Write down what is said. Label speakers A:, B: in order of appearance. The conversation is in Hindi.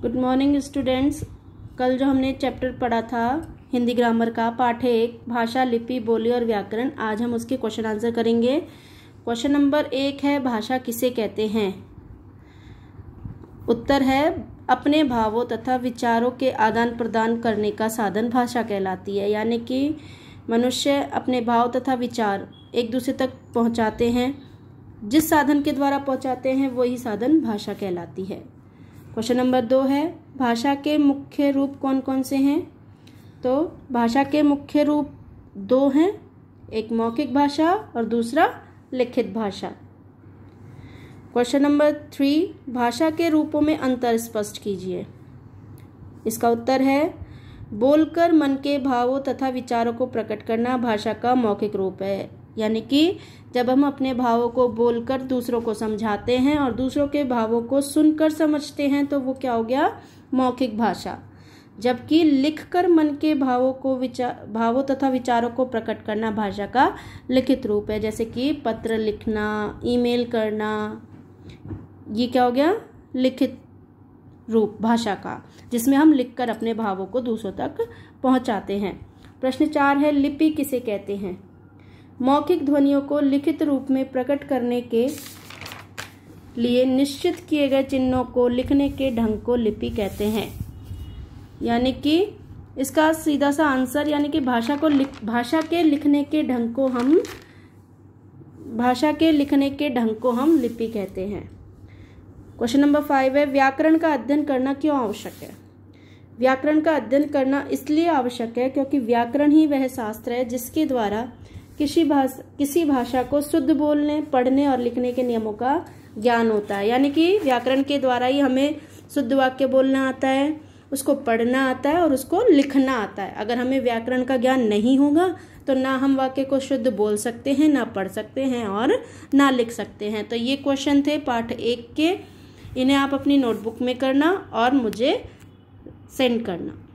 A: गुड मॉर्निंग स्टूडेंट्स कल जो हमने चैप्टर पढ़ा था हिंदी ग्रामर का पाठ एक भाषा लिपि बोली और व्याकरण आज हम उसके क्वेश्चन आंसर करेंगे क्वेश्चन नंबर एक है भाषा किसे कहते हैं उत्तर है अपने भावों तथा विचारों के आदान प्रदान करने का साधन भाषा कहलाती है यानी कि मनुष्य अपने भाव तथा विचार एक दूसरे तक पहुँचाते हैं जिस साधन के द्वारा पहुँचाते हैं वही साधन भाषा कहलाती है क्वेश्चन नंबर दो है भाषा के मुख्य रूप कौन कौन से हैं तो भाषा के मुख्य रूप दो हैं एक मौखिक भाषा और दूसरा लिखित भाषा क्वेश्चन नंबर थ्री भाषा के रूपों में अंतर स्पष्ट कीजिए इसका उत्तर है बोलकर मन के भावों तथा विचारों को प्रकट करना भाषा का मौखिक रूप है यानी कि जब हम अपने भावों को बोलकर दूसरों को समझाते हैं और दूसरों के भावों को सुनकर समझते हैं तो वो क्या हो गया मौखिक भाषा जबकि लिखकर मन के भावों को विचार भावों तथा विचारों को प्रकट करना भाषा का लिखित रूप है जैसे कि पत्र लिखना ईमेल करना ये क्या हो गया लिखित रूप भाषा का जिसमें हम लिखकर अपने भावों को दूसरों तक पहुंचाते हैं प्रश्न चार है लिपि किसे कहते हैं मौखिक ध्वनियों को लिखित रूप में प्रकट करने के लिए निश्चित किए गए चिन्हों को लिखने के ढंग को लिपि कहते हैं यानी कि इसका सीधा सा आंसर यानी कि भाषा को भाषा के लिखने के ढंग को हम भाषा के लिखने के ढंग को हम लिपि कहते हैं क्वेश्चन नंबर फाइव है व्याकरण का अध्ययन करना क्यों आवश्यक है व्याकरण का अध्ययन करना इसलिए आवश्यक है क्योंकि व्याकरण ही वह शास्त्र है जिसके द्वारा किसी भाषा किसी भाषा को शुद्ध बोलने पढ़ने और लिखने के नियमों का ज्ञान होता है यानी कि व्याकरण के द्वारा ही हमें शुद्ध वाक्य बोलना आता है उसको पढ़ना आता है और उसको लिखना आता है अगर हमें व्याकरण का ज्ञान नहीं होगा तो ना हम वाक्य को शुद्ध बोल सकते हैं ना पढ़ सकते हैं और ना लिख सकते हैं तो ये क्वेश्चन थे पाठ एक के इन्हें आप अपनी नोटबुक में करना और मुझे सेंड करना